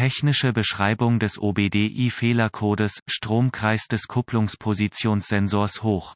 Technische Beschreibung des OBDI-Fehlercodes, Stromkreis des Kupplungspositionssensors hoch.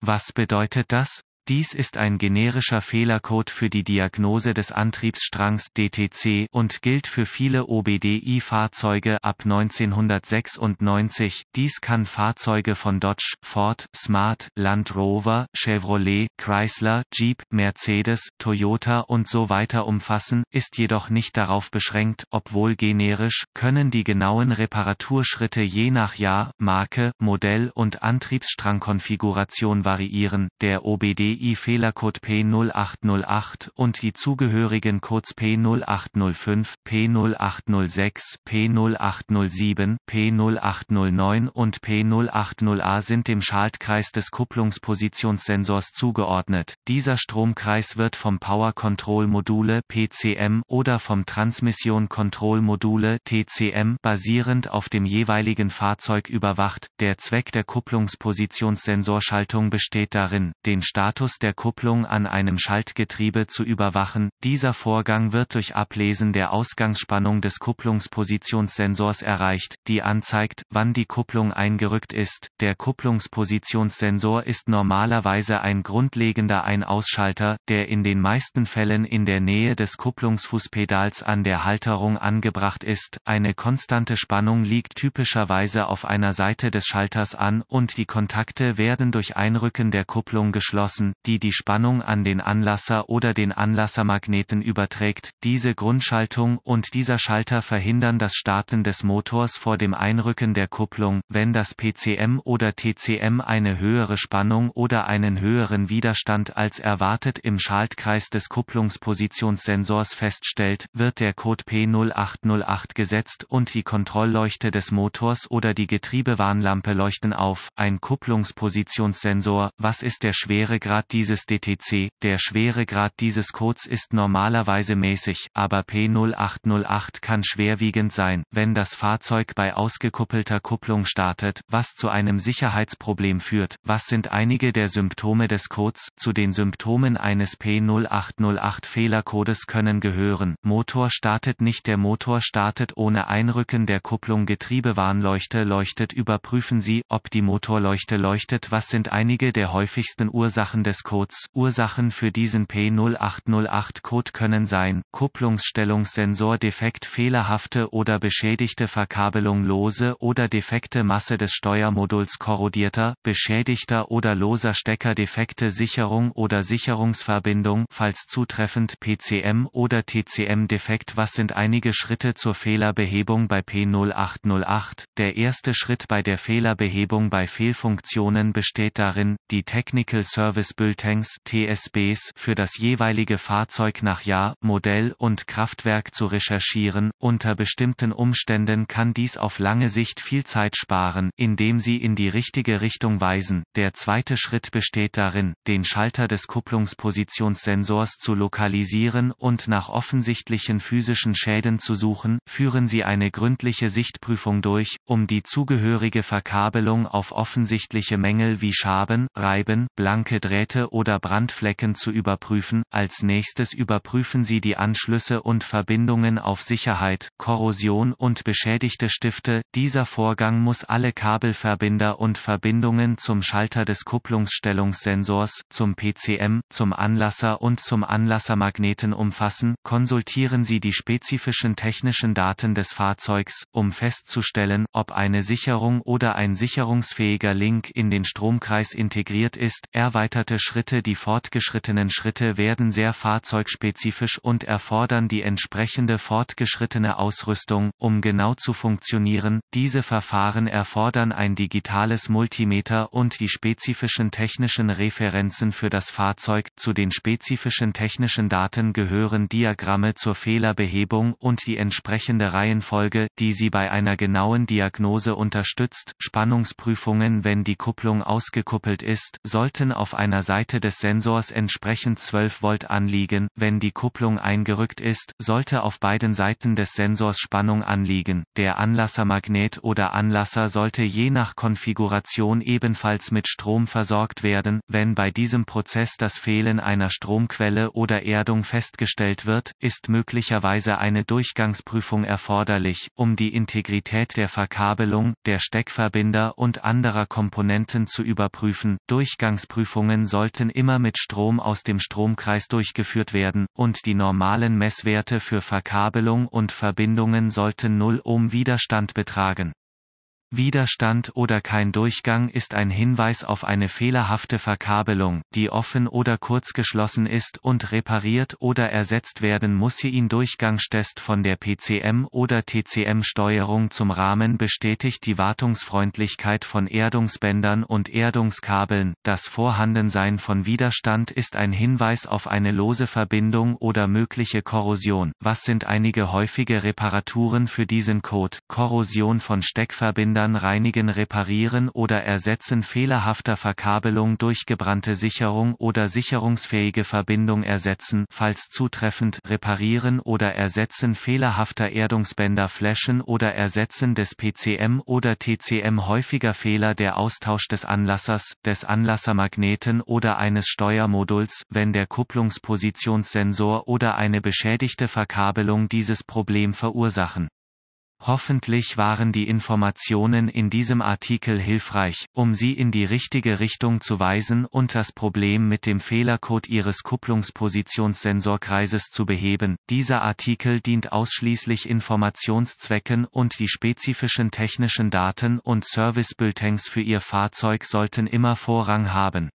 Was bedeutet das? Dies ist ein generischer Fehlercode für die Diagnose des Antriebsstrangs DTC und gilt für viele OBDI-Fahrzeuge ab 1996. Dies kann Fahrzeuge von Dodge, Ford, Smart, Land Rover, Chevrolet, Chrysler, Jeep, Mercedes, Toyota und so weiter umfassen, ist jedoch nicht darauf beschränkt, obwohl generisch, können die genauen Reparaturschritte je nach Jahr, Marke, Modell und Antriebsstrangkonfiguration variieren. Der OBDI DPI-Fehlercode P0808 und die zugehörigen Codes P0805, P0806, P0807, P0809 und P080A sind dem Schaltkreis des Kupplungspositionssensors zugeordnet. Dieser Stromkreis wird vom Power Control Module PCM oder vom Transmission Control Module TCM basierend auf dem jeweiligen Fahrzeug überwacht. Der Zweck der Kupplungspositionssensorschaltung besteht darin, den Status Status der Kupplung an einem Schaltgetriebe zu überwachen. Dieser Vorgang wird durch Ablesen der Ausgangsspannung des Kupplungspositionssensors erreicht, die anzeigt, wann die Kupplung eingerückt ist. Der Kupplungspositionssensor ist normalerweise ein grundlegender Ein-Ausschalter, der in den meisten Fällen in der Nähe des Kupplungsfußpedals an der Halterung angebracht ist. Eine konstante Spannung liegt typischerweise auf einer Seite des Schalters an und die Kontakte werden durch Einrücken der Kupplung geschlossen die die Spannung an den Anlasser oder den Anlassermagneten überträgt. Diese Grundschaltung und dieser Schalter verhindern das Starten des Motors vor dem Einrücken der Kupplung, wenn das PCM oder TCM eine höhere Spannung oder einen höheren Widerstand als erwartet im Schaltkreis des Kupplungspositionssensors feststellt, wird der Code P0808 gesetzt und die Kontrollleuchte des Motors oder die Getriebewarnlampe leuchten auf. Ein Kupplungspositionssensor, was ist der Schweregrad Schweregrad dieses DTC, der Schweregrad dieses Codes ist normalerweise mäßig, aber P0808 kann schwerwiegend sein, wenn das Fahrzeug bei ausgekuppelter Kupplung startet, was zu einem Sicherheitsproblem führt. Was sind einige der Symptome des Codes? Zu den Symptomen eines P0808 Fehlercodes können gehören, Motor startet nicht der Motor startet ohne Einrücken der Kupplung Getriebewarnleuchte leuchtet überprüfen Sie, ob die Motorleuchte leuchtet was sind einige der häufigsten Ursachen des Prozesscodes. Ursachen für diesen P0808-Code können sein, Kupplungsstellungssensor defekt, fehlerhafte oder beschädigte Verkabelung lose oder defekte Masse des Steuermoduls korrodierter, beschädigter oder loser Stecker defekte Sicherung oder Sicherungsverbindung, falls zutreffend PCM oder TCM-Defekt. Was sind einige Schritte zur Fehlerbehebung bei P0808? Der erste Schritt bei der Fehlerbehebung bei Fehlfunktionen besteht darin, die Technical Service Öltanks TSBs für das jeweilige Fahrzeug nach Jahr, Modell und Kraftwerk zu recherchieren. Unter bestimmten Umständen kann dies auf lange Sicht viel Zeit sparen, indem sie in die richtige Richtung weisen. Der zweite Schritt besteht darin, den Schalter des Kupplungspositionssensors zu lokalisieren und nach offensichtlichen physischen Schäden zu suchen. Führen Sie eine gründliche Sichtprüfung durch, um die zugehörige Verkabelung auf offensichtliche Mängel wie Schaben, Reiben, blanke Drähte Brennweite oder Brandflecken zu überprüfen. Als nächstes überprüfen Sie die Anschlüsse und Verbindungen auf Sicherheit, Korrosion und beschädigte Stifte. Dieser Vorgang muss alle Kabelverbinder und Verbindungen zum Schalter des Kupplungsstellungssensors, zum PCM, zum Anlasser und zum Anlassermagneten umfassen. Konsultieren Sie die spezifischen technischen Daten des Fahrzeugs, um festzustellen, ob eine Sicherung oder ein sicherungsfähiger Link in den Stromkreis integriert ist. Erweiterte geplante Schritte Die fortgeschrittenen Schritte werden sehr fahrzeugspezifisch und erfordern die entsprechende fortgeschrittene Ausrüstung, um genau zu funktionieren. Diese Verfahren erfordern ein digitales Multimeter und die spezifischen technischen Referenzen für das Fahrzeug. Zu den spezifischen technischen Daten gehören Diagramme zur Fehlerbehebung und die entsprechende Reihenfolge, die sie bei einer genauen Diagnose unterstützt. Spannungsprüfungen Wenn die Kupplung ausgekuppelt ist, sollten auf einer Seite des Sensors entsprechend 12 Volt anliegen, wenn die Kupplung eingerückt ist, sollte auf beiden Seiten des Sensors Spannung anliegen. Der Anlassermagnet oder Anlasser sollte je nach Konfiguration ebenfalls mit Strom versorgt werden, wenn bei diesem Prozess das Fehlen einer Stromquelle oder Erdung festgestellt wird, ist möglicherweise eine Durchgangsprüfung erforderlich, um die Integrität der Verkabelung, der Steckverbinder und anderer Komponenten zu überprüfen. Durchgangsprüfungen sollten immer mit Strom aus dem Stromkreis durchgeführt werden, und die normalen Messwerte für Verkabelung und Verbindungen sollten 0 Ohm Widerstand betragen Widerstand oder kein Durchgang ist ein Hinweis auf eine fehlerhafte Verkabelung, die offen oder kurzgeschlossen ist und repariert oder ersetzt werden muss. Sie in Durchgangstest von der PCM- oder TCM-Steuerung zum Rahmen bestätigt die Wartungsfreundlichkeit von Erdungsbändern und Erdungskabeln. Das Vorhandensein von Widerstand ist ein Hinweis auf eine lose Verbindung oder mögliche Korrosion. Was sind einige häufige Reparaturen für diesen Code? Korrosion von Steckverbindern Abändern reinigen reparieren oder ersetzen fehlerhafter Verkabelung durch gebrannte Sicherung oder sicherungsfähige Verbindung ersetzen falls zutreffend reparieren oder ersetzen fehlerhafter Erdungsbänder flashen oder ersetzen des PCM oder TCM häufiger Fehler der Austausch des Anlassers, des Anlassermagneten oder eines Steuermoduls, wenn der Kupplungspositionssensor oder eine beschädigte Verkabelung dieses Problem verursachen. Hoffentlich waren die Informationen in diesem Artikel hilfreich, um Sie in die richtige Richtung zu weisen und das Problem mit dem Fehlercode Ihres Kupplungspositionssensorkreises zu beheben. Dieser Artikel dient ausschließlich Informationszwecken und die spezifischen technischen Daten und Servicebulletins für Ihr Fahrzeug sollten immer Vorrang haben.